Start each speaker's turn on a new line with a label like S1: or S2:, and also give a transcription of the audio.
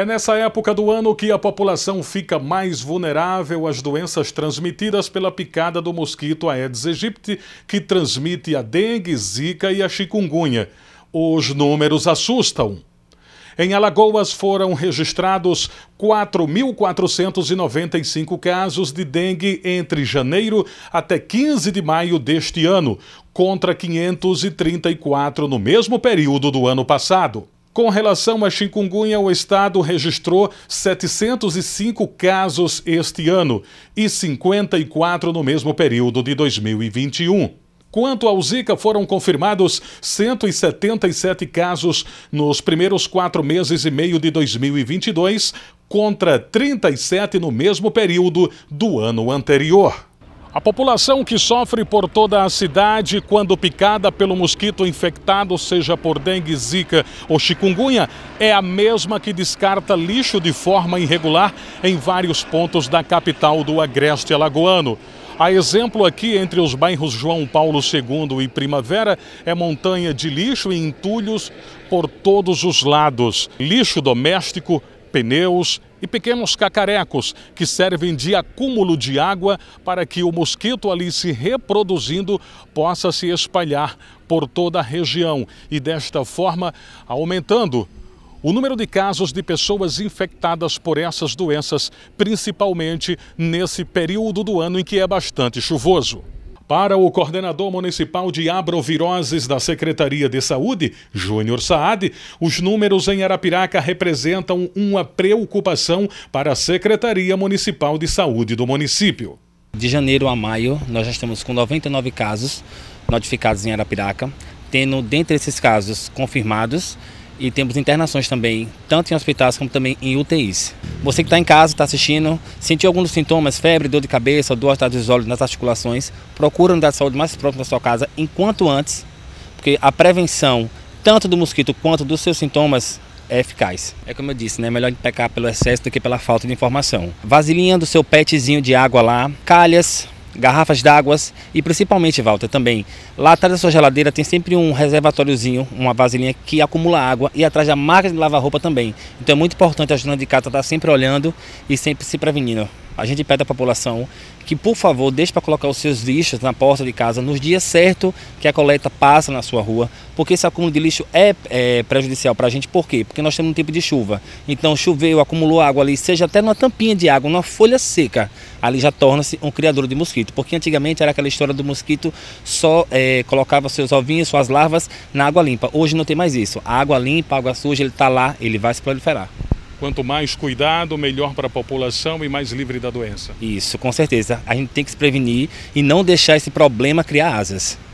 S1: É nessa época do ano que a população fica mais vulnerável às doenças transmitidas pela picada do mosquito Aedes aegypti, que transmite a dengue, zika e a chikungunya. Os números assustam. Em Alagoas foram registrados 4.495 casos de dengue entre janeiro até 15 de maio deste ano, contra 534 no mesmo período do ano passado. Com relação à chikungunya, o estado registrou 705 casos este ano e 54 no mesmo período de 2021. Quanto ao Zika, foram confirmados 177 casos nos primeiros quatro meses e meio de 2022, contra 37 no mesmo período do ano anterior. A população que sofre por toda a cidade quando picada pelo mosquito infectado, seja por dengue, zika ou chikungunya, é a mesma que descarta lixo de forma irregular em vários pontos da capital do Agreste Alagoano. A exemplo aqui entre os bairros João Paulo II e Primavera é montanha de lixo e entulhos por todos os lados. Lixo doméstico, pneus e pequenos cacarecos que servem de acúmulo de água para que o mosquito ali se reproduzindo possa se espalhar por toda a região e desta forma aumentando o número de casos de pessoas infectadas por essas doenças, principalmente nesse período do ano em que é bastante chuvoso. Para o coordenador municipal de abroviroses da Secretaria de Saúde, Júnior Saad, os números em Arapiraca representam uma preocupação para a Secretaria Municipal de Saúde do município.
S2: De janeiro a maio, nós já estamos com 99 casos notificados em Arapiraca, tendo dentre esses casos confirmados e temos internações também, tanto em hospitais como também em UTIs. Você que está em casa, está assistindo, sentiu algum dos sintomas, febre, dor de cabeça, dor dos olhos nas articulações, procura a unidade de saúde mais próxima da sua casa enquanto antes, porque a prevenção tanto do mosquito quanto dos seus sintomas é eficaz. É como eu disse, né? Melhor pecar pelo excesso do que pela falta de informação. Vasilhinha do seu petzinho de água lá, calhas, garrafas d'água e principalmente, Walter, também, lá atrás da sua geladeira tem sempre um reservatóriozinho, uma vasilhinha que acumula água e atrás da máquina de lavar roupa também. Então é muito importante a dona de casa estar sempre olhando e sempre se prevenindo. A gente pede à população que, por favor, deixe para colocar os seus lixos na porta de casa nos dias certos que a coleta passa na sua rua, porque esse acúmulo de lixo é, é prejudicial para a gente. Por quê? Porque nós temos um tempo de chuva. Então, choveu, acumulou água ali, seja até numa tampinha de água, numa folha seca, ali já torna-se um criador de mosquito. Porque antigamente era aquela história do mosquito só é, colocava seus ovinhos, suas larvas na água limpa. Hoje não tem mais isso. A água limpa, a água suja, ele está lá, ele vai se proliferar.
S1: Quanto mais cuidado, melhor para a população e mais livre da doença.
S2: Isso, com certeza. A gente tem que se prevenir e não deixar esse problema criar asas.